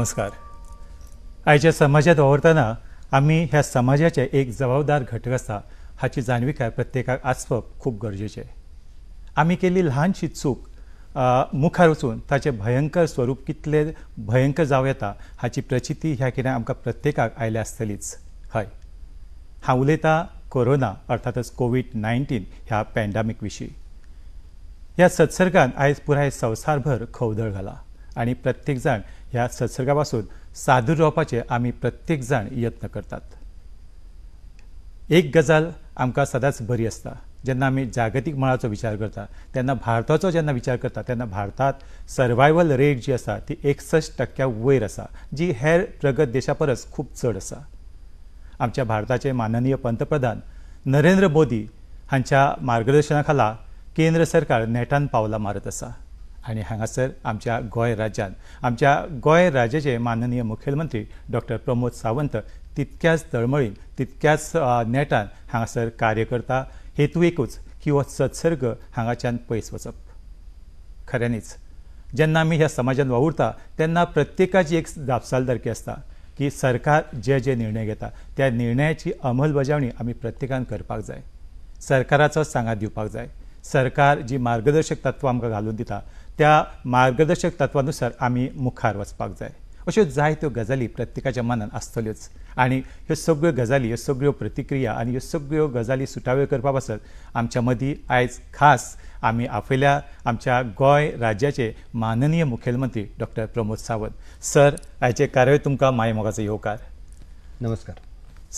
नमस्कार आयच्या समाजात वावरतना आम्ही ह्या समाजाचे एक जबाबदार घटक आसा हाची जाणविकाय प्रत्येकाक आसप खूप गरजेचे आम्ही केली ल्हानशी चूक मुखार वचून ताचे भयंकर स्वरूप कितले भयंकर जावं येता हाची प्रचिती ह्या कितें आमकां प्रत्येकाक आयल्या आसतलीच हय हांव उलयतां कोरोना अर्थातच कोवीड नायन्टीन ह्या पॅन्डामीक विशीं ह्या सत्सर्गान आयज पुराय संवसारभर खवदळ घाला आणि प्रत्येकजण ह्या संसर्गापासून साधूर रावपाचे आम्ही प्रत्येक यत्न करतात एक गजाल आमकां सदांच बरी आसता जेन्ना आमी जागतीक मळाचो विचार करता तेन्ना भारताचो जेन्ना विचार करता तेन्ना भारतात सर्वायवल रेट जी आसा ती एकसश्ट टक्क्या वयर आसा जी हेर प्रगत देशा परस खूब चड आसा आमच्या भारताचे माननीय पंतप्रधान नरेंद्र मोदी हांच्या मार्गदर्शना खाला केंद्र सरकार नेटान पावलां मारत आसा आनी हांगासर आमच्या गोंय राज्यांत आमच्या गोंय राज्याचे माननीय मुखेलमंत्री डॉक्टर प्रमोद सावंत तितक्याच तळमळीन तितक्याच नेटान हांगासर कार्य करता हेतू एकूच की हो सत्सर्ग हांगाच्यान पयस वचप खऱ्यांनीच जेन्ना आमी ह्या समाजांत वावुरता तेन्ना प्रत्येकाची एक जापसालदारकी आसता की सरकार जे जे निर्णय घेता त्या निर्णयाची अंमलबजावणी आमी प्रत्येकान करपाक जाय सरकाराचो सांगा दिवपाक जाय सरकार जी मार्गदर्शक तत्वां आमकां घालून दिता त्या मार्गदर्शक तत्वानुसार आमी मुखार वचपाक जाय अश्यो जायत्यो गजाली प्रत्येकाच्या मनात आसतल्योच आनी ह्यो सगळ्यो गजाली ह्यो सगळ्यो प्रतिक्रिया आनी ह्यो सगळ्यो गजाली सुटाव्यो करपा पासत आमच्या मदीं आयज खास आमी आपयल्या आमच्या गोंय राज्याचे माननीय मुखेलमंत्री डॉक्टर प्रमोद सावंत सर आयचे कार्य तुमकां मायमोगाचो येवकार नमस्कार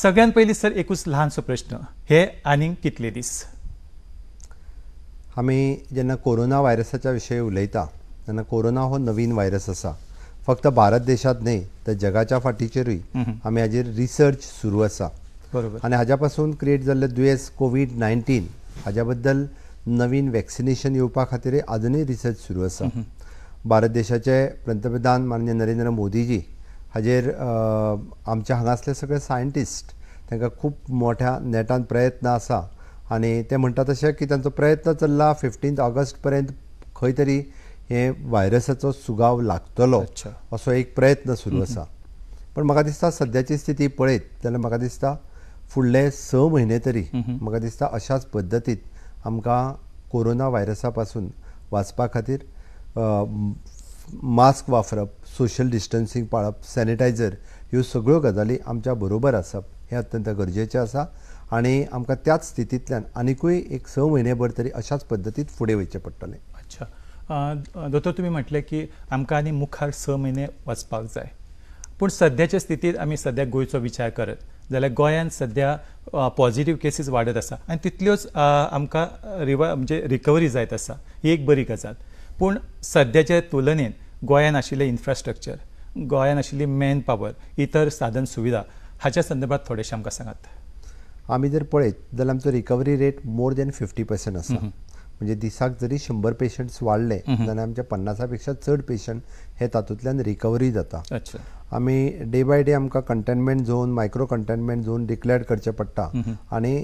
सगळ्यांत पयलीं सर एकूच ल्हानसो प्रश्न हे आनीक कितले दीस आम्ही जेव्हा कोरोना व्हायरसाच्या विषयी उलयता तेन्ना कोरोना हो नवीन व्हायरस असा फक्त भारत देशात न्हय तर जगाच्या फाटीचेरूय आम्ही हाजेर रिसर्च सुरू असा बरोबर आणि हाज्या पासून क्रिएट झाले दुयेंस कोविड नायन्टीन हाज्या बद्दल नवीन वॅक्सिनेशन येवपा खातीर आजुनूय रिसर्च सुरू असा भारत देशाचे पंतप्रधान माननीय नरेंद्र मोदीजी हाजेर आमच्या हंगासले सगळे सायंटिस्ट त्यांना खूप मोठ्या नेटान प्रयत्न असा आणि ते म्हणटा तशें की तांचो प्रयत्न चल्ला फिफ्टींथ ऑगस्ट पर्यंत खंय तरी हे व्हायरसाचो सुगाव लागतलो असो एक प्रयत्न सुरू आसा पण म्हाका दिसता सध्याची स्थिती पळयत जाल्यार म्हाका दिसता फुडले स म्हयने तरी म्हाका दिसता अशाच पद्धतीत आमकां कोरोना व्हायरसा पासून वाचपा खातीर मास्क वापरप सोशल डिस्टन्सिंग पाळप सॅनिटायझर ह्यो सगळ्यो गजाली आमच्या बरोबर आसप हे अत्यंत गरजेचे आसा आणि आमकां त्याच स्थितींतल्यान आनिकूय एक स म्हयनेभर तरी अशाच पद्धतीत फुडें वयचें पडटलें अच्छा दोतोर तुमी म्हटले की आमकां आनी मुखार स म्हयने वचपाक जाय पूण सद्याचे स्थितीत आमी सद्या गोंयचो विचार करत जाल्यार गोंयांत सद्या पॉझिटिव्ह केसीस वाडत आसा आनी तितल्योच आमकां रिवा म्हणजे रिकवरी जायत आसा ही एक बरी गजाल पूण सद्याचे तुलनेत गोयात आशिल्लें इन्फ्रास्ट्रक्चर गोयात आशिल्ली मॅन पावर इतर साधन सुविधा हाच्या संदर्भात थोडेशें आमकां सांगात आम्ही जर पळयत जाल्यार आमचो recovery rate more than fifty percent आसा म्हणजे दिसाक जरी शंभर पेशंट्स वाढले जाल्यार आमच्या पन्नासापेक्षा पेक्षा चड पेशंट हे तातूंतल्यान रिकव्हरी जाता आम्ही डे बाय डे आमकां containment zone micro containment zone declare करचे पडटा आणि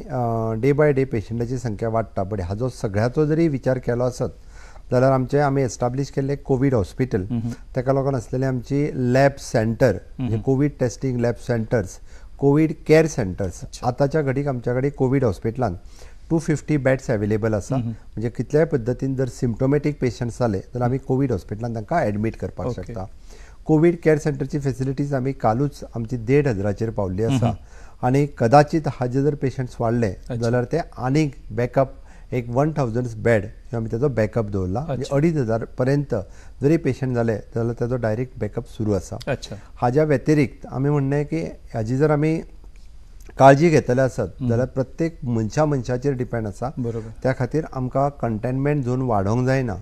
डे बाय डे पेशंटाची संख्या वाडटा बट हाजो सगळ्याचो जरी विचार केलो आसत जाल्यार आमचे आम्ही एस्टाब्लीश केले कोविड हॉस्पिटल ताका लागून असलेले आमची lab centre COVID testing lab centres COVID care centres आताच्या घडीक आमच्याकडे कोविड हॉस्पिटलान टू फिफ्टी बॅड्स अवेलेबल आसा म्हणजे कितल्याय पद्दतीन जर सिम्प्टोमॅटिक पेशंट्स जाले तर आमी कोविड हॉस्पिटलान तांकां एडमीट करपाक शकता कोविड केअर सेंटरची फेसिलिटीज आम्ही कालूच आमची देड हजाराचेर पावली असा आणि कदाचित हाजे जर पेशंट्स वाढले जाल्यार ते आनीक बॅकअप एक वन बेड बॅड आमी ताजो बॅकअप दवरला म्हणजे अडीच हजार पर्यंत जरी पेशंट झाले जाल्यार त्याचा डायरेक्ट बॅकअप सुरू असा आसा हाज्या व्यतिरिक्त आम्ही म्हणणे की हाजी जर आम्ही काळजी घेतले असत जाल्यार प्रत्येक मनशा मनशाचेर डिपेंड बरोबर त्या खातीर आमकां कंटेनमेंट झोन वाडोवंक जायना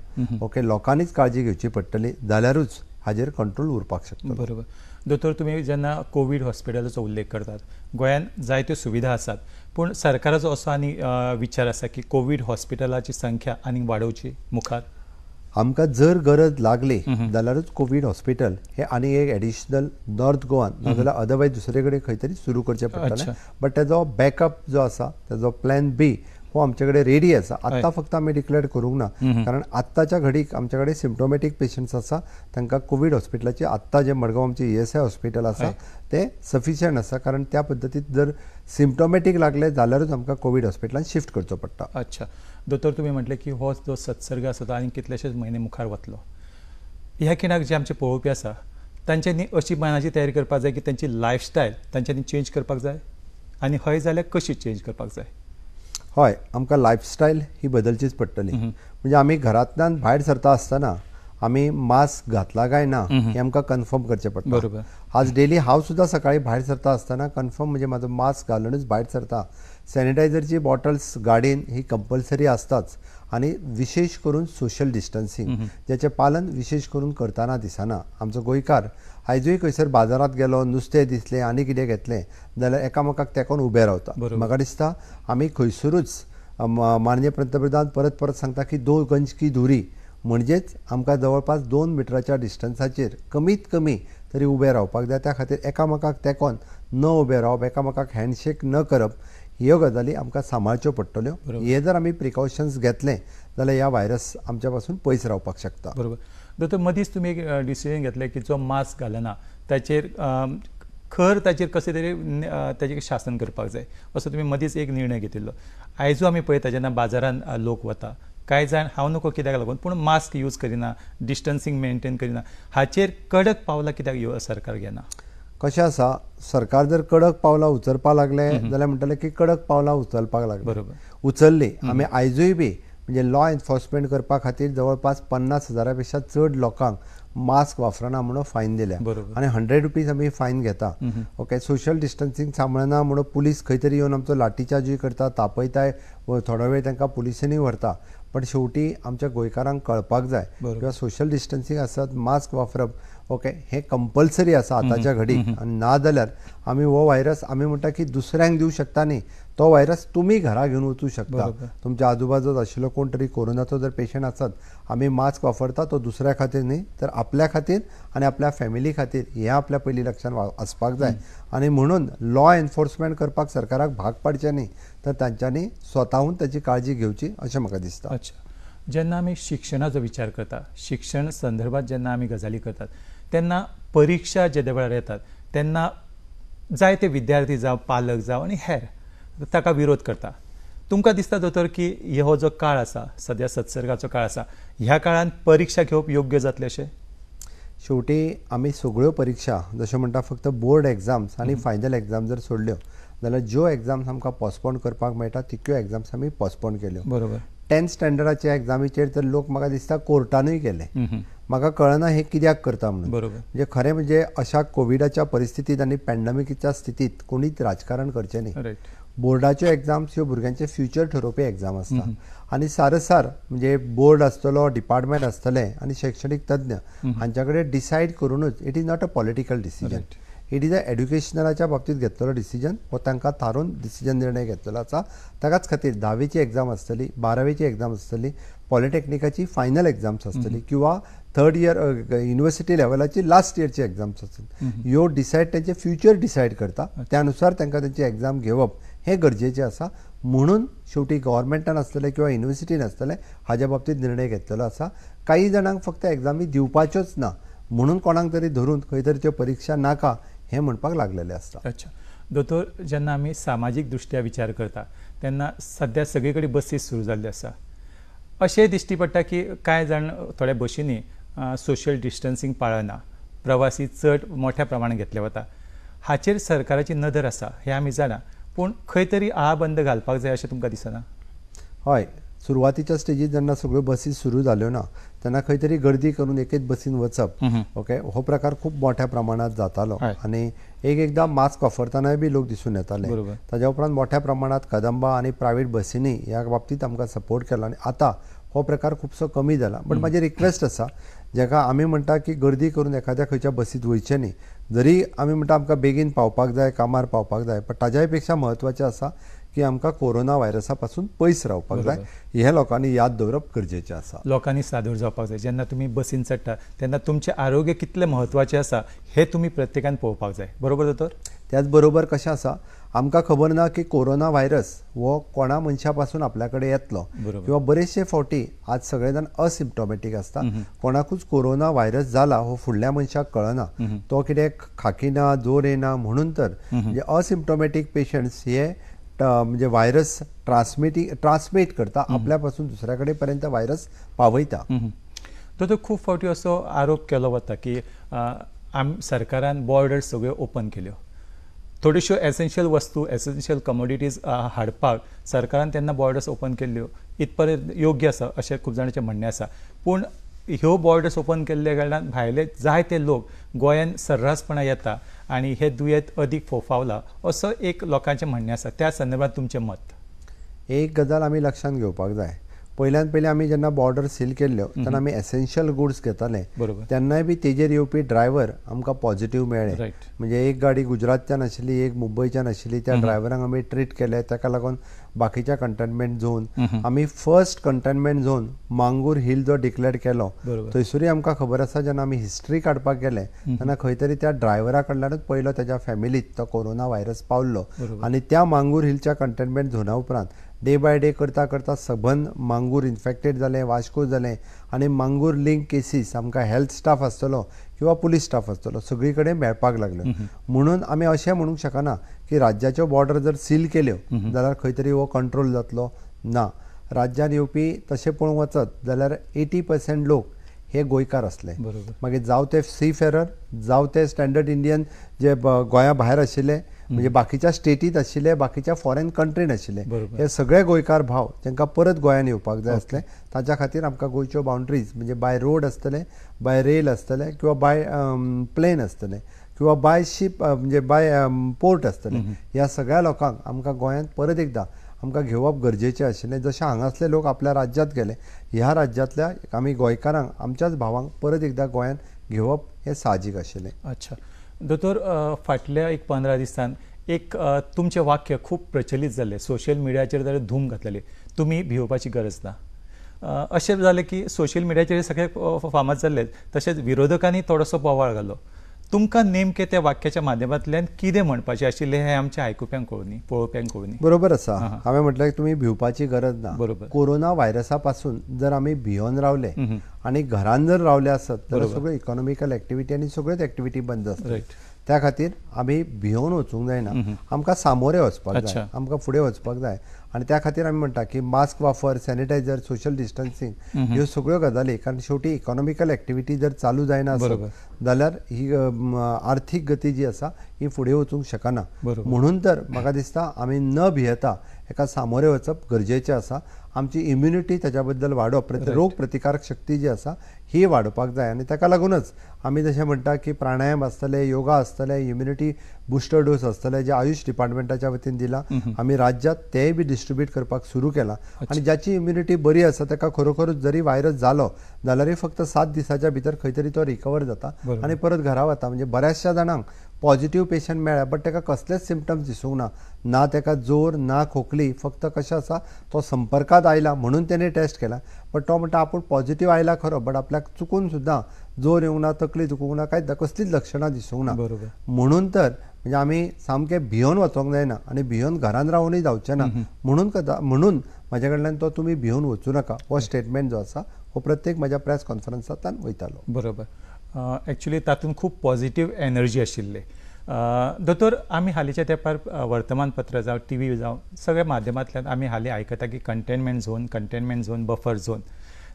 ओके लोकांनीच काळजी घेवची पडटली जाल्यारूच हाजेर कंट्रोल उरपाक शकता बरोबर दोतोर तुम्ही जेन्ना कोविड हॉस्पिटलाचो उल्लेख करतात गोंयांत जायत्यो सुविधा आसात पूण सरकाराचो असो आनी विचार आसा की कोविड हॉस्पिटलाची संख्या आनीक वाडोवची मुखार आमकां जर गरज लागली जाल्यारच कोवीड हॉस्पिटल हे आनी एक एडिशनल नॉर्थ गोवान नाजाल्यार अदरवायज दुसरे कडेन खंय तरी सुरू करचें पडटलें बट ताजो बॅकअप जो आसा तेजो प्लॅन बी हो आमचे कडेन रेडी आसा आतां फक्त आमी डिक्लेअर करूंक ना कारण आत्ताच्या घडीक आमचे कडेन सिमटोमॅटीक पेशंट्स आसा तांकां कोवीड हॉस्पिटलाचे आत्ता जे मडगांव आमचे E e S I hospital आसा ते सफिशियंट आसा कारण त्या पद्दतीत जर सिमटोमॅटीक लागले जाल्यारूच आमकां कोवीड हॉस्पिटलांत शिफ्ट करचो पडटा अच्छा दोतोर तुम्ही म्हटले की हो जो सत्सर्ग आसा तो आनी कितलेशेच म्हयने मुखार वतलो ह्या खिणाक जे आमचे पळोवपी आसा तांच्यांनी अशी मनाची तयारी करपाक जाय की त्यांची लायफस्टायल तांच्यांनी चेंज करपाक जाय आनी हय जाल्यार कशी चेंज करपाक जाय हय आमकां लायफस्टायल ही बदलचीच पडटली म्हणजे आमी घरांतल्यान भायर सरता आसतना आमी मास्क घातला काय ना हे आमकां कन्फर्म करचें पडटा बरोबर आज डेली हांव सुद्दां सकाळी भायर सरता आसतना कन्फर्म म्हणजे म्हाजो मास्क घालूनच भायर सरता सॅनिटायझरची बॉटल्स गाडीन ही कंपल्सरी असतात आणि विशेष करून सोशल डिस्टन्सिंग ज्याचे पालन विशेष करून करताना दिसना आमचा गोयकार आयजूय खंयसर बाजारात गेलो नुस्तें दिसले आनी कितें घेतलें जाल्यार एकामेकाक तेंकोन उबे रावता म्हाका दिसता आमी खंयसरूच माननीय पंतप्रधान परत परत सांगता की दो गंज की धुरी म्हणजेच आमकां जवळपास दोन मिटराच्या डिस्टन्साचेर कमीत कमी तरी उभे रावपाक जाय त्या खातीर एकामेकाक तेंकोन न उबे रावप एकामेकाक हँडशेक न करप ह्यो गजाली आमकां सांबाळच्यो पडटल्यो हे जर आमी प्रिकॉशन्स घेतले जाल्यार ह्या व्हायरस आमच्या पासून पयस रावपाक शकता बरोबर दोतोर मदींच तुमी एक डिसिजन घेतले की जो मास्क घालना ताचेर खर ताचेर कशें तरी ताचेर शासन करपाक जाय असो तुमी मदींच एक निर्णय घेतिल्लो आयजू आमी पळयता जेन्ना बाजारांत लोक वता कांय जाण हांव नको कित्याक लागून पूण मास्क यूज करिना डिस्टन्सिंग मेनटेन करिना हाचेर कडक पावलां कित्याक सरकार घेना कशें आसा सरकार जर कडक पावलां उचलपाक लागलें जाल्यार म्हणटलें की कडक पावलां उचलपाक लागलें उचल्ली आमी आयजूय बी म्हणजे लॉ एन्फोर्समेंट करपा खातीर जवळपास पन्नास हजारा पेक्षा चड लोकांक मास्क वापरना म्हणून फायन दिल्या आणि हंड्रेड रुपीज आम्ही फायन घेता ओके सोशल डिस्टन्सिंग सांभाळना म्हणून पुलीस खंय तरी येवन आमचो लाठीचार्जूय करता तापयताय थोडा वेळ त्यांना पोलिसांनी व्हरता पण शेवटी आमच्या गोंयकारांक कळपाक जाय किंवा सोशल डिस्टन्सिंग असत मास्क वापरप ओके हे कंपल्सरी आसा आताच्या घडी आणि ना जाल्यार आमी हो व्हायरस आम्ही म्हणटा की दुसऱ्यांक देऊ शकता न्ही तो व्हायरस तुम्ही घरा घेऊन वचू शकता तुमच्या आजूबाजूत आशिल्लो कोण तरी जर पेशंट असतात आम्ही मास्क वापरता तो दुसऱ्या खातीर न्ही तर आपल्या खातीर आणि आपल्या फॅमिली खातीर हे आपल्या पहिली लक्षात असपाक जाय आणि म्हणून लॉ एनफोर्समेंट करपाक सरकाराक भाग पाडचे न्ही तर त्यांच्यानी स्वतःहून त्याची काळजी घेऊची अशें म्हाका दिसता अच्छा जेव्हा आम्ही शिक्षणाचो विचार करता शिक्षण संदर्भात जेव्हा आम्ही गजाली करतात तेन्ना परिक्षा जेदे वेळार येतात तेन्ना जायते विद्यार्थी जावं पालक जावं आनी हेर ताका विरोध करता तुमकां दिसता दोतोर की हो जो काळ आसा सद्या सत्सर्गाचो काळ आसा ह्या काळांत परिक्षा घेवप योग्य जातले अशें शेवटी आमी सगळ्यो परिक्षा जशें म्हणटा फक्त बोर्ड एग्जाम्स आनी फायनल एग्जाम जर सोडल्यो जाल्यार ज्यो एग्जाम्स आमकां पोस्पोन करपाक मेळटा तितक्यो एग्जाम्स आमी पोस्पोन केल्यो बरोबर टेन्थ स्टँडर्डाच्या एग्जामीचेर तर लोक म्हाका दिसता कोर्टानूय गेले म्हाका कळना हे कित्याक करता म्हणून म्हणजे खरें म्हणजे अशा कोविडाच्या परिस्थितीत आणि पॅन्डेमिकच्या स्थितीत कोणीच राजकारण करचे न्ही बोर्डाच्यो एग्जाम्स ह्यो भुरग्यांचे फ्युचर ठरोवपी एग्जाम असतात आणि सारसार म्हणजे बोर्ड आसतलो डिपार्टमेंट आसतलें आणि शैक्षणिक तज्ञ ह्यांच्याकडे कडेन करूनच it is not a political decision it is अ एड्युकेशनलाच्या बाबतीत घेतलेलो डिसिजन हो तांकां थारून डिसिजन निर्णय घेतलेला असा ताकाच खातीर दहावीची एग्जाम असतली बारावीची एग्जाम असतली पॉलिटेक्निकाची फायनल एग्जाम्स असतली किंवा थर्ड इयर युनिव्हर्सिटी लेवलाची लास्ट इयरची एग्जाम्स आसात ह्यो डिसायड त्यांचे फ्युचर डिसायड करता त्यानुसार त्यांना तांकां त्यांची एग्जाम घेवप हे गरजेचे असा म्हणून शेवटी गव्हर्मेंटान असले किंवा युनिवर्सिटीन आसतलें हाज्या बाबतीत निर्णय घेतलेलो असा काही जाणांक फक्त एग्जामी दिवपाच्योच ना म्हणून कोणाक तरी धरून खंय तरी त्यो परीक्षा नाका हे म्हणपाक लागलेले आसता अच्छा दोतोर जेन्ना आम्ही सामाजिक दृष्ट्या विचार करता तेन्ना सध्या सगळीकडे कडेन बसीस सुरू जाल्ल्यो आसा अशें दिश्टी पडटा की कांय जाण थोड्या बशींनी सोशल डिस्टन्सिंग पाळना प्रवासी चड मोठ्या प्रमाणात घेतले वता हाचेर सरकाराची नदर असा हे आमी जाणा पूण खंय तरी आळाबंद घालपाक जाय अशें तुमकां दिसना हय सुरवातीच्या स्टेजीर जेन्ना सगळ्यो बसी सुरू जाल्यो ना तेन्ना खंय तरी गर्दी करून एकेच बसीन वचप ओके हो प्रकार खूप मोठ्या प्रमाणात जातालो आणि एक एकदा मास्क वापरतानाय बी लोक दिसून येताले ताज्या उपरांत मोठ्या प्रमाणात कदंबा आणि प्रायव्हेट बसींनी ह्या बाबतीत आमकां सपोर्ट केला आणि आता हो प्रकार खुबसो कमी झाला बट माझी रिक्वेस्ट असा जेका आम्ही म्हणटा की गर्दी करून एखाद्या खंयच्या बसींत वयचें न्ही जरी आमी म्हणटा आमकां बेगीन पावपाक जाय कामार पावपाक जाय पण ताज्याय पेक्षा म्हत्वाचें आसा की आमकां कोरोना व्हायरसा पासून पयस रावपाक जाय हे लोकांनी याद दवरप गरजेचें आसा लोकांनी सादूर जावपाक जाय जेन्ना तुमी बसीन चडटा तेन्ना तुमचें आरोग्य कितलें म्हत्वाचें आसा हें तुमी प्रत्येकान पळोवपाक जाय बरोबर दोतोर त्याच बरोबर कशें आसा आमकां खबर ना की कोरोना व्हायरस हो कोणा मनशापासून आपल्याकडे आपल्या येतलो किंवा बरेचशे फावटी आज सगळे जाण असतात आसता कोणाकूच कोरोना व्हायरस झाला हो फुडल्या मनशाक कळना तो कितें ना जोर येना म्हणून तर म्हणजे असिम्टॉमॅटीक पेशंट्स हे म्हणजे व्हायरस ट्रान्समिटी ट्रान्समिट करता आपल्यापासून पासून दुसऱ्या पर्यंत व्हायरस पावयता तर तो खूप फावटी असो आरोप केला वता की आम सरकारान बॉर्डर सगळ्यो ओपन केल्यो थोड्योश्यो एसेन्शियल वस्तू एसेन्शियल कमोडिटीज हाडपाक सरकारान तेन्ना बॉर्डर्स ओपन केल्ल्यो इतपर्यंत योग्य आसा अशें खूब जाणांचें म्हणणें आसा पूण ह्यो बॉर्डर्स ओपन केल्ले कारणान भायले जायते लोक गोंयान सर्रासपणां येता आनी हे दुयेंत अदीक फोफावला असो एक लोकांचें म्हणणें आसा त्या संदर्भात तुमचें मत एक गजाल आमी लक्षांत घेवपाक जाय पहिल्यान पयलीं आमी जेन्ना बॉर्डर सील केल्ल्यो तेन्ना आम्ही एसेन्शियल गुड्स घेताले तेन्नाय बी तेजेर येवपी ड्रायव्हर आमकां पॉझिटिव्ह मेळ्ळे म्हणजे एक गाडी गुजरातच्यान आशिल्ली एक मुंबयच्यान आशिल्ली त्या ड्रायव्हरांक आम्ही ट्रीट केले ताका लागून बाकीच्या कंटेनमेंट झोन आम्ही first containment zone Mangor hill जो डिक्लेअर केलो थंयसरूय आमकां खबर आसा जेन्ना आम्ही हिस्ट्री काडपाक गेले तेन्ना खंय तरी त्या ड्रायव्हरा कडल्यानच पयलो त्याच्या फॅमिलीत तो कोरोना व्हायरस पावल्लो आणि त्या मांगूर हिलच्या कंटेनमेंट झोना उपरांत डे बाय डे करता करता सबंद मांगूर इन्फेक्टेड जालें वास्को जालें आनी मांगूर लिंक केसीस आमकां हेल्थ स्टाफ आसतलो किंवा पुलीस स्टाफ आसतलो सगळीकडे कडेन मेळपाक लागल्यो म्हणून आमी अशें म्हणूंक शकना की राज्याच्यो बॉर्डर जर सील केल्यो जाल्यार खंय तरी हो कंट्रोल जातलो ना राज्यात येवपी तशें पळोवंक वचत जाल्यार एटी पर्सेंट लोक हे गोंयकार आसले मागीर जावं ते सी फेरर जावं ते स्टँडर्ड इंडियन जे गोंया भायर आशिल्ले म्हणजे बाकीच्या स्टेटीत आशिल्ले बाकीच्या फॉरेन कंट्रीन आशिल्ले हे सगळे गोयकार भाव त्यांना परत गोंयांत येवपाक जाय असले ताच्या खातीर आमकां गोंयच्यो बाउंड्रीज म्हणजे बाय रोड असतले बाय रेल असतले किंवा बाय प्लेन असतले किंवा बाय शिप म्हणजे बाय पोर्ट असतले ह्या सगळ्या लोकांक आमकां गोंयांत परत एकदा आमकां घेवप गरजेचे आशिल्लें जशें हांगासले लोक आपल्या राज्यात गेले ह्या राज्यातल्या आम्ही गोंयकारांक आमच्याच भावांक परत एकदा गोंयांत घेवप हे साहजीक आशिल्लें अच्छा दोतोर फाटल्या एक पंधरा दिसान एक तुमचे वाक्य खूप प्रचलित झाले सोशल मिडियाचेर जर धूम घातलेली तुम्ही भियोवपाची गरज ना अशें जालें की सोशल मिडियाचेर सगळे फामाद जाल्ले तशेंच विरोधकांनी थोडोसो बोवाळ घालो तुमकां नेमके त्या वाक्याच्या माध्यमांतल्यान कितें म्हणपाचें आशिल्लें हें आमच्या आयकुप्यांक कळुनी पळोवप्यांक कळुनी बरोबर आसा हांवें म्हटलें तुमी भिवपाची गरज ना बरोबर कोरोना व्हायरसा पासून जर आमी भियोन रावले आणि घरान जर रावले आसत तर सगळे इकॉनॉमिकल ऍक्टिव्हिटी आणि सगळ्योच ऍक्टिव्हिटी बंद आसत त्या खातीर आमी भियोन वचूंक जायना आमकां सामोरे वचपाक जाय आमकां फुडें वचपाक जाय आणि त्या खातीर आम्ही म्हणटा की मास्क वापर सॅनिटायझर सोशल डिस्टन्सिंग ह्यो सगळ्यो गजाली कारण शेवटी इकॉनॉमिकल एक्टिविटी जर चालू जायना जाल्यार ही आर्थिक गती जी आसा ही फुडें वचूंक शकना म्हणून तर म्हाका दिसता आमी न भियेता हाका सामोरे वचप गरजेचें आसा आमची इम्युनिटी त्याच्याबद्दल वाडप प्रति रोग प्रतिकारक शक्ती जी असा ही वाडोवपाक जाय आणि ताका लागूनच आम्ही जशें म्हणटा की प्राणायाम असतले योगा असतले इम्युनिटी बुस्टर डोस आसतले जे आयुष डिपार्टमेंटाच्या वतीन दिला आम्ही राज्यात तेही बी डिस्ट्रीब्यूट करपाक सुरू केला आणि ज्याची इम्युनिटी बरी असा ताका खरोखरच जरी व्हायरस जालो जाल्यारय फक्त सात दिसाच्या भितर खैतरी तो रिकवर जाता आणि परत घरा वता म्हणजे बऱ्याचशा जाणांक पॉझिटिव्ह पेशंट मेळ्ळ्या बट ताका कसलेच सिमटम्स दिसूंक ना ना ताका जोर ना खोकली फक्त कशें आसा तो संपर्कांत आयला म्हणून त्याने टेस्ट केला बट तो म्हणटा आपूण पॉझिटिव्ह आयला खरो बट आपल्याक चुकून सुद्दां जोर येवंक ना तकली दुखूंक ना कांय कसलीच लक्षणां दिसूंक ना बरोबर म्हणून तर म्हणजे आमी सामके भियोन वचोंक जायना आनी भियोन घरांत रावनूय जावचें ना म्हणून कदा म्हणून म्हजे कडल्यान तो तुमी भियोन वचूं नाका हो स्टेटमेंट जो आसा हो प्रत्येक म्हज्या प्रेस कॉन्फरन्सांतल्यान वयतालो बरोबर एक्चुली तातून खूप पॉझिटिव्ह एनर्जी आशिल्ले दोतोर आम्ही हालीच्या तेंपार वर्तमानपत्र जावं टी व्ही जावं सगळ्या माध्यमांतल्यान आमी हालीं आयकता की containment zone containment zone buffer zone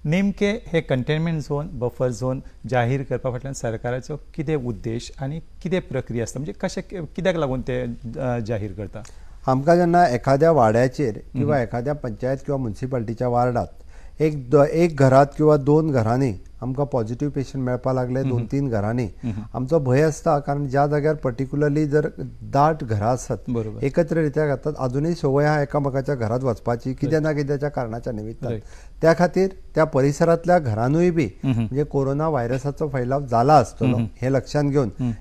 नेमके हे कंटेनमेंट झोन बफर झोन जाहीर करपा फाटल्यान सरकाराचो कितें उद्देश आनी कितें प्रक्रिया आसता म्हणजे कशें कित्याक लागून ते जाहीर करता आमकां जेन्ना एखाद्या वाड्याचेर किंवा एखाद्या पंचायत किंवा म्युन्सिपाल्टीच्या वार्डात एक एक घरात किंवा दोन घरांनी आमका पॉझिटिव्ह पेशंट मेळपाक लागले दोन तीन घरांनी आमचो भंय असता कारण ज्या जाग्यार पर्टिक्युलरली जर दाट घरां असतात एकत्र रित्या घातात अजूनही संवय हा एकामेकाच्या घरात वचपाची किद्या ना कित्याच्या कारणाच्या निमित्तान त्या खातीर त्या परिसरातल्या घरांनूय बी म्हणजे कोरोना व्हायरसाचा फैलाव झाला असतो हे लक्षात घेऊन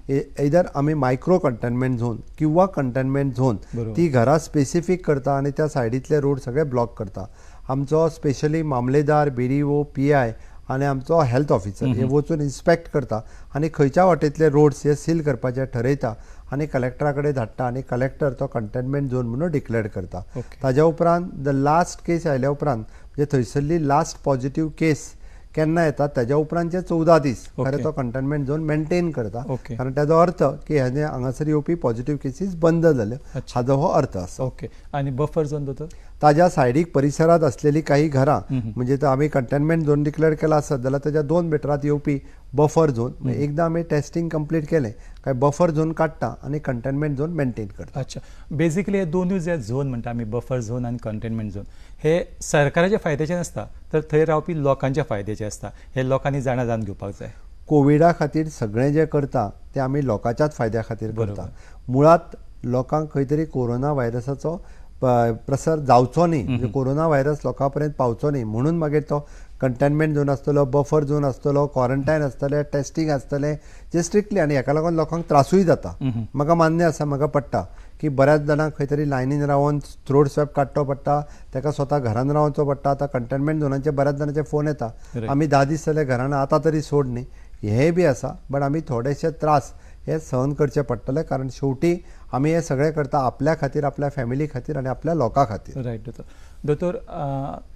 इदर आम्ही मायक्रो कंटेनमेंट झोन किंवा कंटेनमेंट झोन ती घरां स्पेसिफिक करता आणि त्या सायडीतले रोड सगळे ब्लॉक करता आमचो स्पेशली मामलेदार बी ओ पी आय आणि आमचो हेल्थ ऑफिसर हे वचून इन्स्पेक्ट करता आणि खंयच्या वाटेतले रोड्स हे सील करपाचे ठरयता आणि कलेक्टरा कडेन धाडटा आनी कलेक्टर तो कंटेनमेंट झोन म्हणून डिक्लेअर करता ताज्या उपरांत द लास्ट केस आयल्या उपरांत म्हणजे थंयसरली लास्ट पॉझिटिव्ह केस केन्ना येतात त्याच्या उपरांत जे चवदा दीस तो कंटेनमेंट झोन मेंटेन करता कारण त्याचा अर्थ की हे हांगासर येवपी पॉझिटीव केसीस बंद जाल्यो हाजो हो अर्थ आसा ओके आनी बफर झोन दोतर ताज्या सायडीक परिसरात असलेली काही घरां म्हणजे आम्ही कंटेनमेंट झोन डिक्लेअर केला असत जाल्यार त्याच्या दोन मिटरात येवपी बफर झोन एकदा आम्ही टेस्टिंग कंप्लीट केले काय बफर झोन काडटा आणि कंटेनमेंट झोन मेंटेन करता अच्छा बेसिकली हे दोनूय जे झोन म्हणतात आम्ही बफर झोन आणि कंटेनमेंट झोन हे सरकाराच्या फायद्याचे नसतात तर थंय रावपी लोकांच्या फायद्याचे आसता हे लोकांनी जाणा जाणून घेवपाक जाय कोविडा खातीर सगळें जे करता ते आम्ही लोकांच्याच फायद्या खातीर करता मुळात लोकांक खंय तरी कोरोना व्हायरसाचो प्रसार जावचो न्ही म्हणजे कोरोना व्हायरस लोकांपर्यंत पर्यंत पावचो न्ही म्हणून मागीर तो कंटेनमेंट झोन आसतलो बफर झोन आसतलो क्वारंटाईन आसतले टेस्टिंग आसतलें जे स्ट्रिक्टली आणि हाका लागून लोकांक त्रासूय जाता म्हाका मान्य आसा म्हाका पडटा की बऱ्याच जणांना खंय तरी लायनीन रावन थ्रोट स्वॅप काडचो पडटा ताका स्वता घरांत रावचो पडटा आता कंटेनमेंट झोनाचे बऱ्याच जणांचे फोन येता आम्ही दहा दीस जाले घरान आता तरी सोड न्ही हेंय बी आसा बट आम्ही थोडेशे त्रास हे सहन करचे पडटलें कारण शेवटी आम्ही हे सगळे करता आपल्या खातीर आपल्या फॅमिली खातीर आणि आपल्या लोकां खातीर रायट दोतोर दोतोर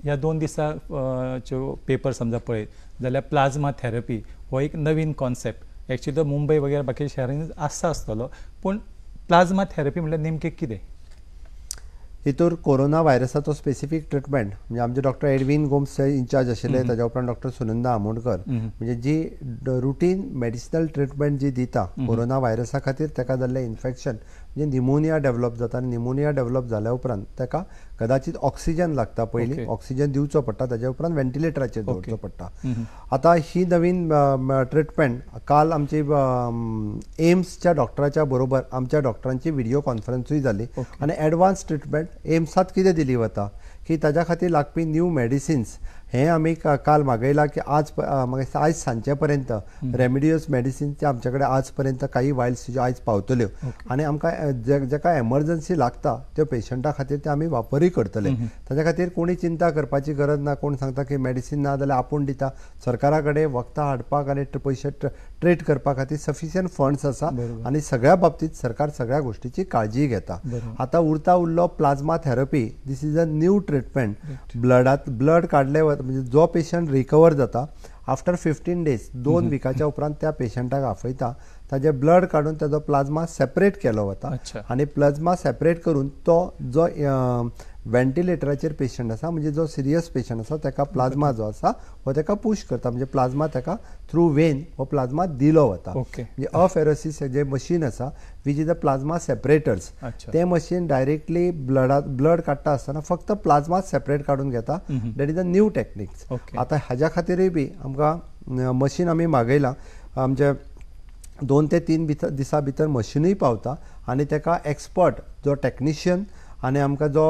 ह्या दोन दिसांच्यो पेपर समजा पळयत जाल्यार प्लाझ्मा थॅरपी हो एक नवीन कॉन्सेप्ट ॲक्च्युली तो मुंबई वगैरे बाकी शहरांनी आसता आसतलो पूण प्लाझ्मा थॅरपी म्हणल्यार नेमकें कितें हितूर कोरोना व्हायरसाचो स्पेसिफीक ट्रिटमेंट म्हणजे आमचे डॉक्टर एडवीन गोम्स इंचार्ज आशिल्ले ताज्या उपरांत डॉक्टर सुनंदा आमोणकर म्हणजे जी रुटीन मेडिसिनल ट्रिटमेंट जी दिता कोरोना व्हायरसा खातीर ताका जाल्लें इन्फेक्शन म्हणजे निमोनिया डेव्हलप जाता आणि निमोनिया डेव्हलप झाल्या उपरांत ताका कदाचित ऑक्सिजन लागता पहिली ऑक्सिजन दिवचो पडटा त्याच्या उपरांत वेंटिलेटरचे दवरचो पडटा आता ही नवीन ट्रिटमेंट काल आमची एम्सच्या डॉक्टरांच्या बरोबर आमच्या डॉक्टरांची व्हिडिओ कॉन्फरन्सूय झाली आणि ऍडव्हान्स ट्रिटमेंट एम्सात किती दिली वता की ताज्या खातीर लागपी न्यू मेडिसिन्स हे आम्ही काल मागयला की आज आज सांचे पर्यंत रेमिडियस मेडिसीन ते आमचे कडेन आज पर्यंत काही वायल्स ज्यो आयज पावतल्यो आनी आमकां एमर्जन्सी लागता त्यो पेशंटा खातीर ते आम्ही वापरही करतले त्याच्या खातीर कोणी चिंता करपाची गरज ना कोण सांगता की मेडिसिन ना जाल्यार आपूण दिता सरकाराकडे कडेन वखदां हाडपाक आनी पयशे ट्रेड करपा खातीर सफिशियंट फंड्स आसा आनी सगळ्या बाबतीत सरकार सगळ्या गोष्टीची काळजी घेता आतां उरता उरलो plasma therapy this is a new treatment ब्लडांत ब्लड काडले व म्हणजे जो पेशंट रिकवर जाता आफ्टर फिफ्टीन डेज दोन विकाच्या उपरांत त्या पेशंटाक आफयता ताजे ब्लड काडून ताजो प्लाझ्मा सेपरेट केलो वता आनी प्लाझ्मा सेपरेट करून तो जो वेंटिलेटराचेर पेशंट आसा म्हणजे जो सिरियस पेशंट आसा ताका प्लाझ्मा जो आसा हो ताका पूश करता म्हणजे प्लाझ्मा ताका थ्रू वेन हो प्लाझ्मा दिलो वता म्हणजे अफेरोसीस जे मशीन आसा which is the plasma separators ते मशीन डायरेक्टली ब्लडात ब्लड काडटा आसतना फक्त प्लाझ्मा सेपरेट काडून घेता that is a new techniques आता हाज्या खातीरूय बी आमकां मशीन आमी मागयलां आमचे दोन ते तीन भितर दिसा भितर मशीनूय पावता आनी ताका एक्सपर्ट जो टेक्निशियन आणि आमकां जो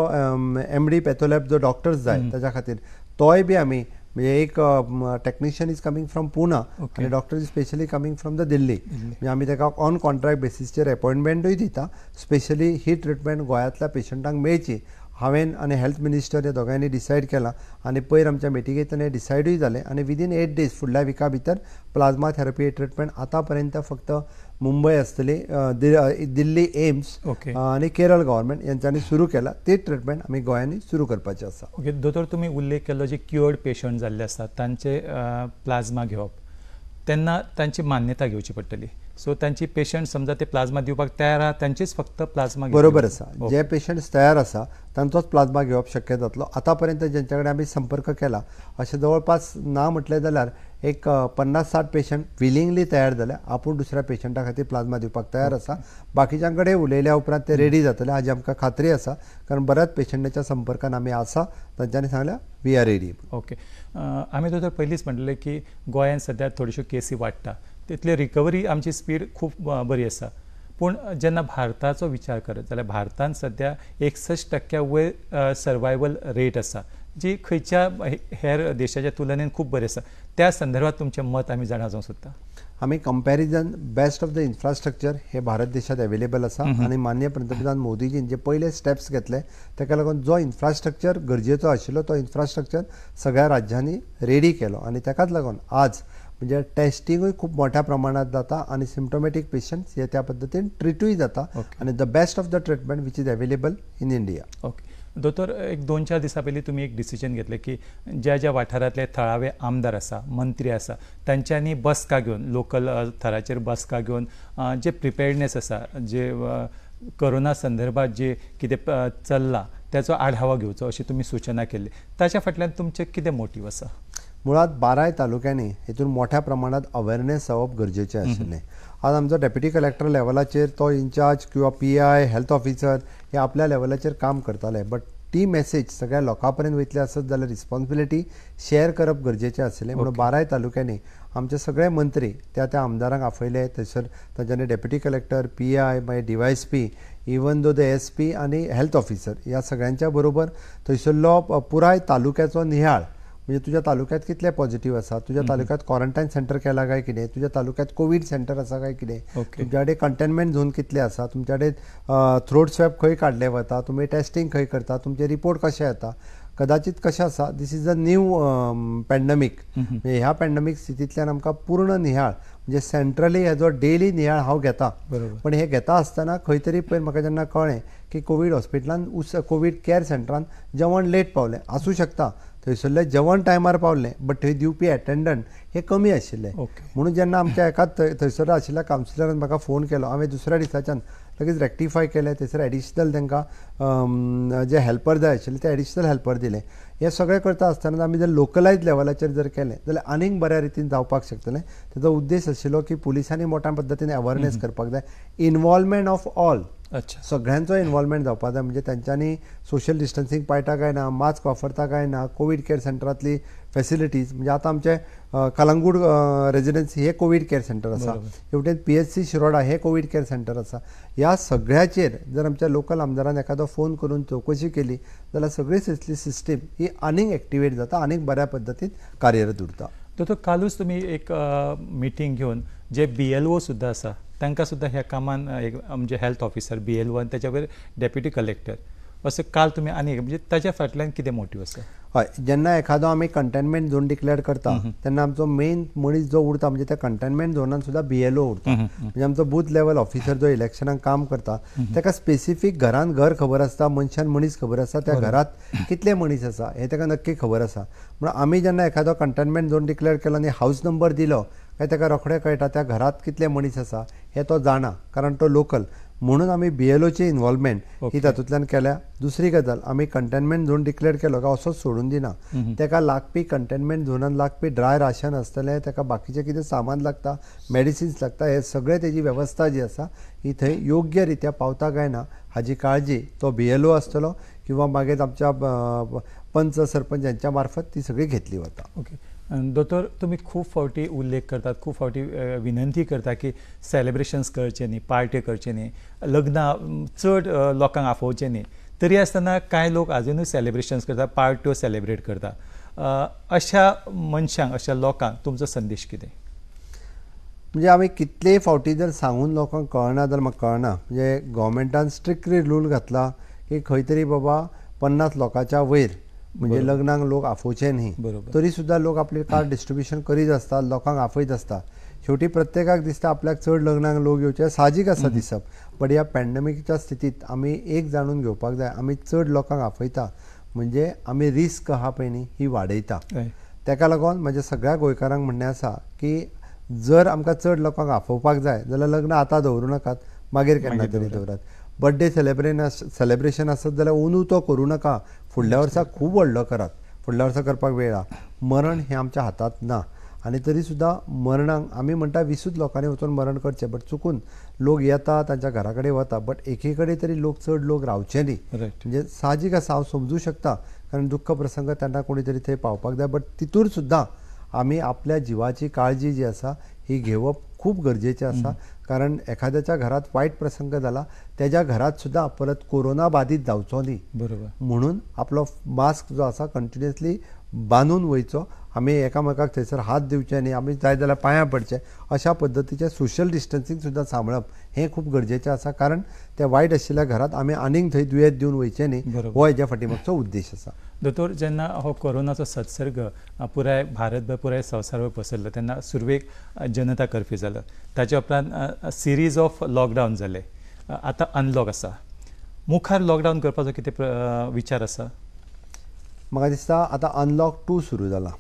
एम डी पॅथोलॅब जो डॉक्टर्स जाय त्याच्या खातीर तोय बी आमी म्हणजे एक technician is coming from Pune आणि doctor is specially coming from the Delhi म्हणजे आम्ही ताका ऑन कॉन्ट्रॅक्ट बेसिसचेर एपॉयंटमेंटूय दिता स्पेशली ही ट्रिटमेंट गोंयांतल्या पेशंटांक मेळची हांवें आनी हेल्थ मिनिस्टर ह्या दोगांयनी डिसायड केला आनी पयर आमच्या मिटिंगेंतल्यान हे डिसायडूय जालें आनी विदीन एट डेज फुडल्या विका भितर प्लाज्मा थेरपी ट्रिटमेंट आतां पर्यंत फक्त मुंबई असलेले दिल्ली एम्स ओके आणि केरळ गव्हर्नमेंट यांच्यानी सुरू केला ते ट्रीटमेंट आम्ही गोयांनी सुरू करपाचे आसा ओके दोतोर तुम्ही उल्लेख केला जे क्युअर्ड पेशंट झाले असतात त्यांचे प्लाझ्मा घेवप त्यांना त्यांची मान्यता घेऊची पडतली सो त्यांची पेशंट समजा ते प्लाझ्मा दिवपाक तयार आहात त्यांचीच फक्त प्लाझ्मा बरोबर असा जे पेशंट्स तयार असा तांचोच प्लाझ्मा घेऊन शक्य जातलो आतापर्यंत ज्यांच्याकडे आम्ही संपर्क केला अशें जवळपास ना म्हटले जाल्यार एक पन्नास साठ पेशंट विलिंगली तयार झाले आपण दुसऱ्या पेशंटा खातीर प्लाझ्मा दिवपाक तयार असा बाकीच्यां कडेन उलयल्या उपरांत ते रेडी जातले हाजी आमकां खात्री असा कारण बऱ्याच पेशंटाच्या संपर्कान आम्ही आसा त्यांच्यानी सांगल्या वी आर रेडी ओके आम्ही तर पहिलीच म्हटले की गोंयांत सध्या थोड्योश्यो केसी वाडटा तिथली रिकवरी आमची स्पीड खूप बरी आसा पूण जेन्ना भारताचो विचार करत जाल्यार भारतान सद्या एकसश्ट टक्क्या वयर सर्वायवल रेट आसा जी खंयच्या हेर देशाच्या तुलनेन खूप बरी आसा त्या संदर्भात तुमचें मत आमी जाणा जावंक सोदता आमी comparison best of the infrastructure हे भारत देशात अवेलेबल आसा आणि मान्य पंतप्रधान मोदीजीन जे पहिले स्टेप्स घेतले तेका लागून जो इन्फ्रास्ट्रक्चर गरजेचो आशिल्लो तो इन्फ्रास्ट्रक्चर सगळ्या राज्यांनी रेडी केलो आणि ताकाच लागून आज म्हणजे टेस्टिंग खूप मोठ्या प्रमाणात जाता आणि सिमटोमॅटिक पेशंट्स हे त्या पद्दतीन ट्रिटूय जाता आणि the best of the treatment which is available in India okay दोतर एक दोन चार दिसा पयलीं तुम्ही एक डिसिजन घेतले की ज्या ज्या वाठारांतले थळावे आमदार असा मंत्री असा तांच्यांनी बसका घेऊन लोकल थराचेर बसका घेऊन जे प्रिपेअर्डनेस असा जे कोरोना संदर्भात जे कितें चल्लां त्याचा आढावा घेवचो अशी तुम्ही सूचना केली त्याच्या फाटल्यान तुमचे किती मोटीव असा मुळात बाराय तालुक्यांनी हितून मोठ्या प्रमाणात अवेरनेस जावप गरजेचे आशिल्लें आज आमचा डेप्युटी कलेक्टर लेवलाचेर तो इन्चार्ज किंवा पी आय हेल्थ ऑफिसर हे आपल्या लेवलाचेर काम करताले बट ती मेसेज सगळ्या लोकांपर्यंत पर्यंत वयतली आसत जाल्यार रिस्पॉन्सिबिलिटी शेअर करप गरजेचे असले म्हणून बाराय तालुक्यांनी आमचे सगळे मंत्री त्या त्या आमदारांक आफयले थंयसर तांच्यांनी डेप्युटी कलेक्टर पी आय मागीर D P even though the S P आनी हेल्थ ऑफिसर ह्या सगळ्यांच्या बरोबर थंयसरलो पुराय तालुक्याचो नियाळ म्हणजे तुझ्या तालुक्यात कितले पॉझिटिव्ह आसा तुझ्या तालुक्यात क्वारंटाईन सेंटर केला काय कितें तुझ्या तालुक्यात कोविड सेंटर आसा काय कितें तुमच्याकडे कंटेनमेंट झोन कितले आसा तुमच्याकडे थ्रोट स्वॅप खंय काढले वता तुम्ही टेस्टिंग खंय करता तुमचे रिपोर्ट कसे येतात कदाचित कसे आसा this is a new pandemic ह्या पॅन्डमीक स्थितीतल्या आमकां पूर्ण निहाळ म्हणजे सेंट्रली हेजो डेली निहाळ हांव घेता पण हे घेता असताना खंय तरी पयर म्हाका जेन्ना कळ्ळें की कोविड हॉस्पिटलान उस कोविड केअर सेंटरान जेवण लेट पावलें आसूं शकता थंयसरले जेवण टायमार पावलें बट थंय दिवपी एटेंडंट हे कमी आशिल्ले म्हणून जेन्ना आमच्या एका थंयसर आशिल्ल्या कावन्सिलरान म्हाका फोन केलो हांवें दुसऱ्या दिसाच्यान लगेच रेक्टिफाय केले थंयसर एडिशनल तांकां जे हेल्पर जाय आशिल्ले ते एडिशनल हेल्पर दिले हे सगळे करता आसतना आमी जर लोकलायज लेवलाचेर जर केले जाल्यार आनीक बऱ्या रितीन जावपाक शकतले त्याचा उद्देश आशिल्लो की पुलिसांनी मोठ्या पद्दतीन अवेरनेस करपाक जाय इनवॉल्वमेंट ऑफ ऑल अच्छा सगळ्यांचो इन्वॉल्वमेंट जावपाक जाय म्हणजे त्यांच्यानी सोशल डिस्टन्सिंग पाळटा काय ना मास्क वापरता काय ना कोविड केअर सेंटरांतली फेसिलिटीज म्हणजे आतां आमचे कलंगूट रेजिडेन्सी हे कोविड केअर सेंटर आसा हेवटेन पी एच सी शिरोडा हे कोविड केअर सेंटर आसा ह्या सगळ्याचेर जर आमच्या लोकल आमदारान एखादो फोन करून चौकशी केली जाल्यार सगळी तितली सिस्टीम ही आनीक एक्टिवेट जाता आनीक बऱ्या पद्दतीन कार्यरत उरता तर कालूच तुम्ही एक मिटींग घेऊन जे बी एल ओ सुद्धा आसा तांकां सुद्दां ह्या कामान एक म्हणजे health officer B L one त्याच्या वयर डेप्युटी कलेक्टर असं काल तुम्ही आणि म्हणजे ताच्या फाटल्यान कितें मोटीव आसा हय जेन्ना एखादो आमी कंटेनमेंट झोन डिक्लेअर करता तेन्ना आमचो मेन मनीस जो उरता म्हणजे त्या कंटेनमेंट झोनान सुद्दां बी एल ओ उरता म्हणजे आमचो बूथ लेवल ऑफिसर जो इलेक्शनाक काम करता ताका स्पेसिफीक घरान घर खबर आसता मनशान मनीस खबर असता त्या घरात कितले मनीस आसा हे ताका नक्की खबर आसा म्हणून आमी जेन्ना एखादो कंटेनमेंट झोन डिक्लेअर केलो आनी हाऊस नंबर दिलो काय ताका रोखडें कळटा त्या घरात कितले मनीस आसा हे तो जाणा कारण तो लोकल म्हणून आमी बी एल इन्वॉल्वमेंट ही तातूंतल्यान केल्या दुसरी गजाल आमी कंटेनमेंट झोन डिक्लेअर केलो काय असोच सोडून दिना तेका लागपी कंटेनमेंट झोनान लागपी ड्राय राशन आसतलें तेका बाकीचे कितें सामान लागता मेडिसिन्स लागता हे सगळे तेजी वेवस्था जी आसा ही थंय योग्य रित्या पावता काय ना हाजी काळजी तो बी एल ओ आसतलो किंवा मागीर आमच्या पंच सरपंच यांच्या मार्फत ती सगळी घेतली वता ओके दोतोर तुम्ही खूप फावटी उल्लेख करतात खूप फावटी विनंती करता की सेलेब्रेशन्स करचे न्ही पार्टी करचे न्ही लग्नां चड लोकांक आफोवचे न्ही तरी आसतना कांय लोक आजुनूय सेलेब्रेशन्स करतात पार्ट्यो सेलेब्रेट करतात अशा मनशांक अशा लोकांक तुमचो संदेश कितें म्हणजे हांवें कितले फावटी जर सांगून लोकांक कळना जर म्हाका कळना म्हणजे गोवमेंटान स्ट्रिक्टली रूल घातला की खंय तरी बाबा पन्नास लोकांच्या वयर म्हणजे लग्नाक लोक आफोचे न्ही तरी सुद्धा लोक आपले कार्ड डिस्ट्रीब्युशन करीत असतात लोकांक आफयत असतात शेवटी प्रत्येकाक दिसता आपल्याक चड लग्नाक लोक येवचे साहजीक आसा दिसप बट ह्या पॅन्डेमिकच्या स्थितीत आम्ही एक जाणून घेऊक जाय आम्ही चड लोकांक आफयता म्हणजे आम्ही रिस्क आहात पळय न्ही ही वाडयता त्याका लागून म्हज्या सगळ्या गोयकारांक म्हणणे असा की जर आमकां चड लोकांक आफोवपाक जाय जाल्यार लग्न आतां दवरूं नाकात मागीर केन्ना तरी दवरात बर्थडे सेलेब्रेशन सेलेब्रेशन आसत जाल्यार ओनू तो करूं नाका फुडल्या वर्षा खूब व्हडलो करात फुडल्या वर्सा करपाक आहा मरण हे आमच्या हातात ना आणि तरी सुद्धा मरणांक आम्ही म्हणटा विसूत लोकांनी वचून मरण करचे बट चुकून लोक येतात त्यांच्या घराकडे कडेन वता बट एकेकडे तरी लोक चढ लोक रावचे न्ही म्हणजे साहजिक असं हा समजू शकता कारण दुःख प्रसंग त्यांना कोणीतरी तरी थंय पावपाक जाय बट तितूर सुद्धा आम्ही आपल्या जीवाची काळजी जी असा ही घेवप खूप गरजेचे असा कारण एखाद्याच्या घरात वाईट प्रसंग झाला त्याच्या घरात सुद्धा परत कोरोना बाधित जाऊचोनी बरोबर म्हणून आपला मास्क जो असा कंटिन्युअसली बांधून वयचो आम्ही एकामेकाक थंयसर हात दिवचे न्ही आमी जाय जाल्यार पांयां पडचे अशा पद्धतीचे सोशल डिस्टन्सींग सुद्दां सांबाळप हें खूब गरजेचें आसा कारण त्या वायट आशिल्ल्या घरात आमी आनीक थंय दुयेंत दिवन वयचें न्ही हो हेज्या फाटी उद्देश आसा दोतोर जेन्ना हो कोरोनाचो संसर्ग पुराय भारतभर पुराय संवसारभर पसरलो तेन्ना सुरवेक जनता कर्फ्यू जालो त्याच्या उपरांत सिरीज ऑफ लॉकडावन झाले आतां अनलॉक आसा मुखार लॉकडावन करपाचो कितें विचार आसा म्हाका दिसता आतां अनलॉक टू सुरू जाला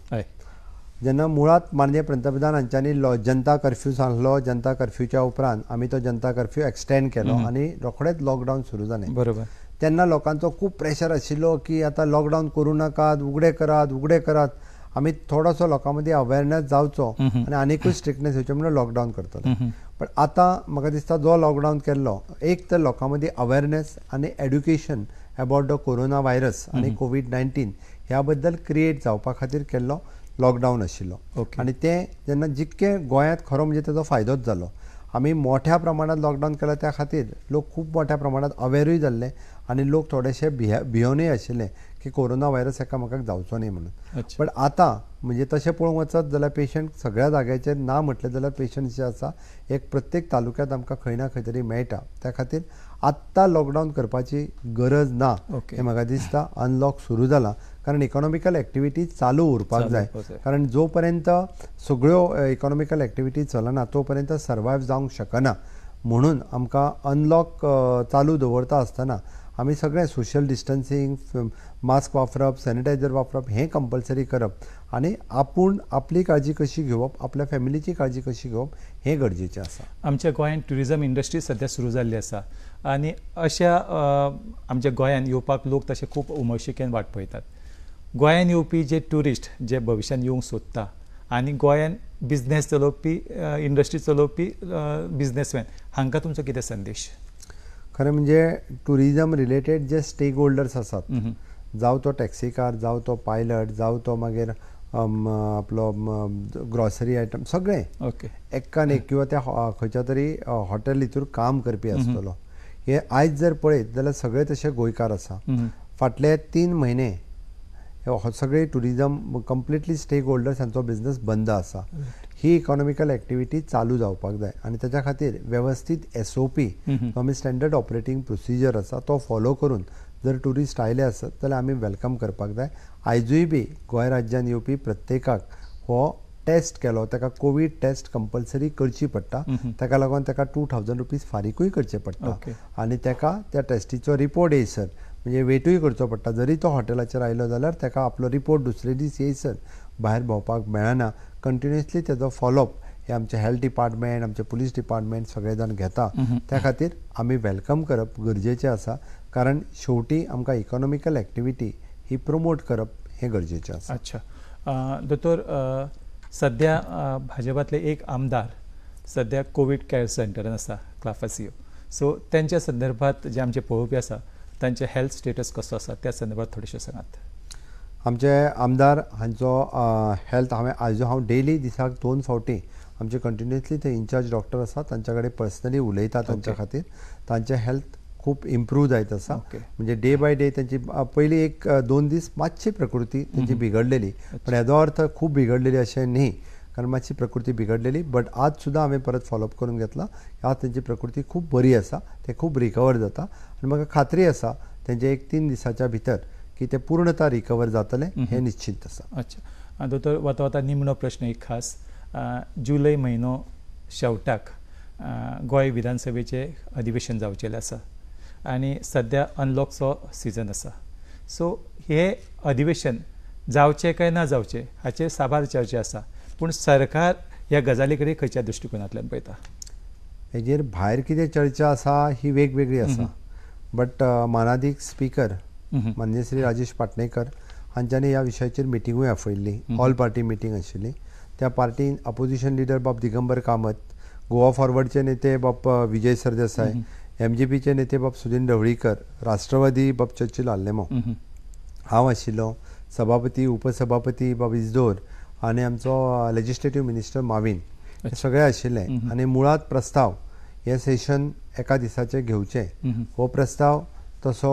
जेन्ना मुळात माननीय पंतप्रधान हांच्यांनी लॉ जनता कर्फ्यू सांगलो जनता कर्फ्यूच्या उपरांत आमी तो जनता कर्फ्यू एक्सटेंड केलो आनी रोखडेच लॉकडावन सुरू जालें बरोबर तेन्ना लोकांचो खूब प्रेशर आशिल्लो की आतां लॉकडावन करूं नाकात उगडें करात उगडें करात आमी थोडोसो लोकां मदीं अवेरनेस जावचो आनी आनीकूय स्ट्रिक्टनेस येवचें म्हणून लॉकडावन करतात पण आतां म्हाका दिसता जो लॉकडावन केल्लो एक तर लोकां मदीं आणि आनी education about the coronavirus आनी कोविड नायन्टीन ह्या बद्दल क्रिएट जावपा खातीर केल्लो लॉकडावन आशिल्लो ओके आनी तें जेन्ना जितकें गोंयांत खरो म्हणजे त्याचा फायदोच जालो आम्ही मोठ्या प्रमाणात लॉकडाऊन केला त्या खातीर लोक खूप मोठ्या प्रमाणात अवेरूय जाल्ले आणि लोक थोडेसे भिया भियोनूय आशिले की कोरोना व्हायरस एकामेकाक जावचो न्ही म्हणून पण आता म्हणजे तसे पळोवंक वचत जाल्यार पेशंट सगळ्या जाग्याचे ना म्हटले जाल्यार पेशंट जे आसा एक प्रत्येक तालुक्यात आमकां खंय ना खंय तरी मेळटा त्या खातीर आत्ता लॉकडाऊन करपाची गरज ना हे म्हाका दिसता अनलॉक सुरू झाला कारण इकॉनॉमिकल ॲक्टिव्हिटी चालू उरपाक जाय हो कारण जोपर्यंत पर्यंत सगळ्यो इकॉनॉमिकल ॲक्टिव्हिटी चलना तोपर्यंत पर्यंत सर्वायव शकना म्हणून आमकां अनलॉक चालू दवरता आसतना आमी सगळें सोशल डिस्टन्सींग मास्क वापरप सॅनिटायझर वापरप हें कंपलसरी करप आणि आपूण आपली काळजी कशी घेवप आपल्या फॅमिलीची काळजी कशी घेवप हें गरजेचें आसा आमच्या गोंयांत ट्युरिजम इंडस्ट्री सध्या सुरू जाल्ली आसा आणि अशा आमच्या गोंयांत येवपाक लोक तसे खूप उमळशिकेन वाट पळयतात गोयात येवपी जे ट्युरिस्ट जे भविष्यात येवंक सोदता आणि गोंयांत बिझनेस चलोवपी इंडस्ट्री चलोवपी बिझनेसमॅन हांकां तुमचो किती संदेश खरं म्हणजे ट्युरिजम रिलेटेड जे स्टेक होल्डर्स असतात जावं तो टॅक्सीकार जावं तो पायलट जावं तो मागीर आपलो ग्रॉसरी आयटम सगळें एकान एक किंवा त्या खंयच्या तरी हॉटेल हितूर काम करपी आसतलो हे आयज जर पळयत जाल्यार सगळे तशे गोंयकार आसा फाटले तीन म्हयने हो, सगळे टुरिजम कंप्लिटली स्टेक होल्डर्स हांचो बिझनेस बंद आसा ही इकॉनॉमिकल एक्टिविटी चालू जावपाक जाय आनी त्याच्या खातीर वेवस्थीत एस ओ जो आमी स्टँडर्ड ऑपरेटींग प्रोसिजर आसा तो फॉलो करून जर टुरिस्ट आयले आसत जाल्यार आमी वेलकम करपाक जाय आयजूय बी गोंय राज्यांत येवपी प्रत्येकाक हो टेस्ट केलो ताका कोवीड टेस्ट कंपल्सरी करची पडटा ताका लागून ताका टू थावजंड रुपीज फारीकूय करचे पडटा आनी ताका त्या टेस्टीचो रिपोर्ट येयसर म्हणजे वेटूय करचो पडटा जरी तो हॉटेलाचेर आयलो जाल्यार ताका आपलो रिपोर्ट दुसरे दीस येयसर भायर भोंवपाक मेळना कंटिन्युअसली तेजो फॉलोअप हे आमचे हेल्थ डिपार्टमेंट आमचे पोलीस डिपार्टमेंट सगळे जाण घेता त्या खातीर आमी वेलकम करप गरजेचे आसा कारण शेवटी आमकां इकॉनॉमिकल एक्टिविटी ही प्रमोट करप हे गरजेचे आसा अच्छा दोतोर सध्या भाजपातले एक आमदार सध्या कोविड केअर सेंटरान आसा क्लाफासिओ सो त्यांच्या संदर्भात जे आमचे पळोवपी आसा तांचे हेल्थ स्टेटस कसो आसा त्या संदर्भात थोडेशे सांगात आमचे आमदार हांचो हेल्थ हांवें आयजो हांव डेली दिसाक दोन फावटी आमचे कंटिन्युअसली ते इन्चार्ज डॉक्टर आसा तांच्या कडेन पर्सनली उलयता तांच्या खातीर तांचे हेल्थ खूप इम्प्रूव्ह आहे तसा म्हणजे डे बाय डे त्यांची पहिली एक दोन दिवस मातशी प्रकृती त्यांची बिघडलेली पण हेदो अर्थ खूप बिघडलेली असे नाही कारण मातशी प्रकृती बिघडलेली बट आज सुद्धा हांवें परत फॉलोअप करून घेतला आज त्यांची प्रकृती खूप बरी असा ते खूप रिकवर जाता आणि म्हाका खात्री असा त्यांचे एक तीन दिसाच्या भीतर की ते पूर्णतः रिकवर जातले हे निश्चित आसा अच्छा दोतोर वता वता निमणो प्रश्न एक खास जुलै महिनो शेवटाक गोय विधानसभेचे अधिवेशन जाऊचे आसा आणि सध्या अनलॉकचो सिजन असा सो हे अधिवेशन जावचे काय ना जावचे हाचे साबार चर्चा असा पूण सरकार ह्या गजाली कडेन खंयच्या दृश्टिकोनांतल्यान पळयता हेजेर भायर कितें चर्चा आसा ही वेगवेगळी आसा बट मानादीक स्पीकर मान्य श्री राजेश पाटणेकर हांच्यानी ह्या विशयाचेर मिटिंगूय आफयल्ली ऑल पार्टी मिटींग आशिल्ली त्या पार्टीन अपोजिशन लिडर बाब दिगंबर कामत गोवा फॉरवर्डचे नेते बाब विजय सरदेसाय एम जी पीचे नेते बाब सुदीन ढवळीकर राष्ट्रवादी बाब चर्चिल आल्लेमो हांव आशिल्लो सभापती उपसभापती बाब इजदोर आनी आमचो लेजिस्लेटीव मिनिस्टर माविन हे सगळे आशिल्ले आनी मुळात प्रस्ताव हे सेशन एका दिसाचे घेवचे हो प्रस्ताव तसो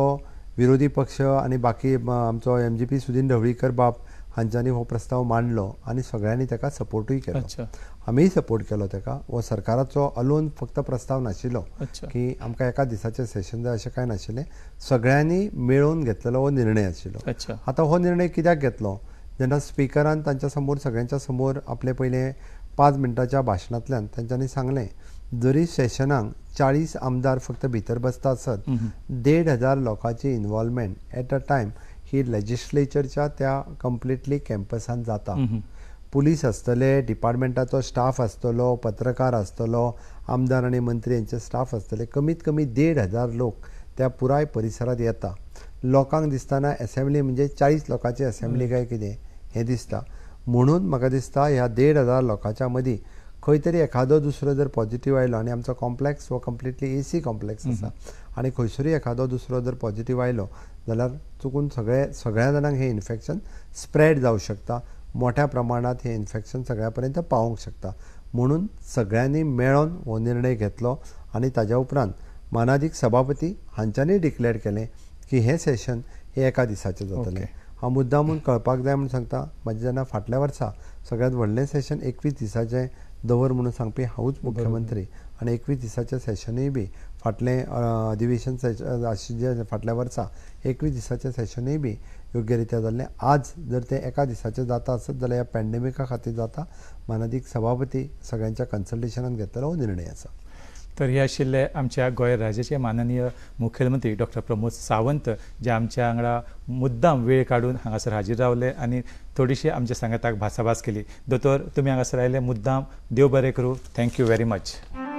विरोधी पक्ष आनी बाकी आमचो M G P Sudin Dhavalikar बाब हांच्यांनी हो प्रस्ताव मांडलो आणि सगळ्यांनी ताका सपोर्टूय केलो आम्ही सपोर्ट केलो ताका हो सरकाराचो अलोन फक्त प्रस्ताव नाशिल्लो की आमकां एका दिसाचें सेशन जाय अशें कांय नाशिल्लें सगळ्यांनी मेळून घेतलेलो हो निर्णय आशिल्लो आतां हो निर्णय कित्याक घेतलो जेन्ना स्पिकरान तांच्या समोर सगळ्यांच्या समोर आपले पहिले पाच मिनटांच्या भाशणांतल्यान तांच्यांनी सांगले जरी सेशनाक चाळीस आमदार फक्त भितर बसता आसत देड हजार लोकांची इन्वॉल्वमेंट एट अ टायम ही लेजिस्लेचरच्या त्या कंप्लिटली कॅम्पसान जाता पुलीस आसतले डिपार्टमेंटाचो स्टाफ आसतलो पत्रकार आसतलो आमदार आनी मंत्री हेंचे स्टाफ आसतले कमीत कमी देड हजार लोक त्या पुराय परिसरात येता लोकांक दिसताना एसेंब्ली म्हणजे चाळीस लोकांची एसेंब्ली काय कितें हें दिसता म्हणून म्हाका दिसता ह्या देड हजार लोकांच्या मदीं खंय तरी एखादो दुसरो जर पॉझिटिव्ह आयलो आणि आमचो कॉम्प्लेक्स हो कंप्लिटली एसी कॉम्प्लेक्स असा आणि खंयसरूय एखादो दुसरो जर पॉझिटिव्ह आयलो जाल्यार चुकून सगळे सगळ्या जाणांक हें इन्फेक्शन स्प्रेड जाऊ शकता मोठ्या प्रमाणात हे इन्फेक्शन सगळ्यापर्यंत पर्यंत शकता म्हणून सगळ्यांनी मेळोन हो निर्णय घेतलो आणि ताज्या उपरांत मानादीक सभापती हांच्यांनी डिक्लेअर केले की हे सेशन हे एका दिसाचें हा हांव मुद्दाम कळपाक जाय म्हूण सांगता म्हाजें जेन्ना फाटल्या वर्सा सगळ्यांत व्हडलें सेशन एकवीस दिसाचें दवर म्हणून सांगपी हांवूच मुख्यमंत्री आणि एकवीस दिसाच्या सेशनूय बी फाटलें अधिवेशन सेशन फाटल्या वर्सा एकवीस दिसाच्या सेशनूय बी योग्य रित्या जाल्लें आज जर तें एका दिसाचें जाता आसत जाल्यार ह्या पॅन्डेमिका खातीर जाता मानदीक सभापती सगळ्यांच्या कन्सल्टेशनान घेतलो हो निर्णय आसा तर हे आशिल्ले आमच्या गोंय राज्याचे माननीय मुखेलमंत्री डॉक्टर प्रमोद सावंत जे आमच्या वांगडा मुद्दाम वेळ काडून हांगासर हाजीर रावले आनी थोडीशी आमच्या सांगाताक भासाभास केली दोतोर तुम्ही हांगासर आयले मुद्दाम देव बरें करूं थँक्यू व्हेरी मच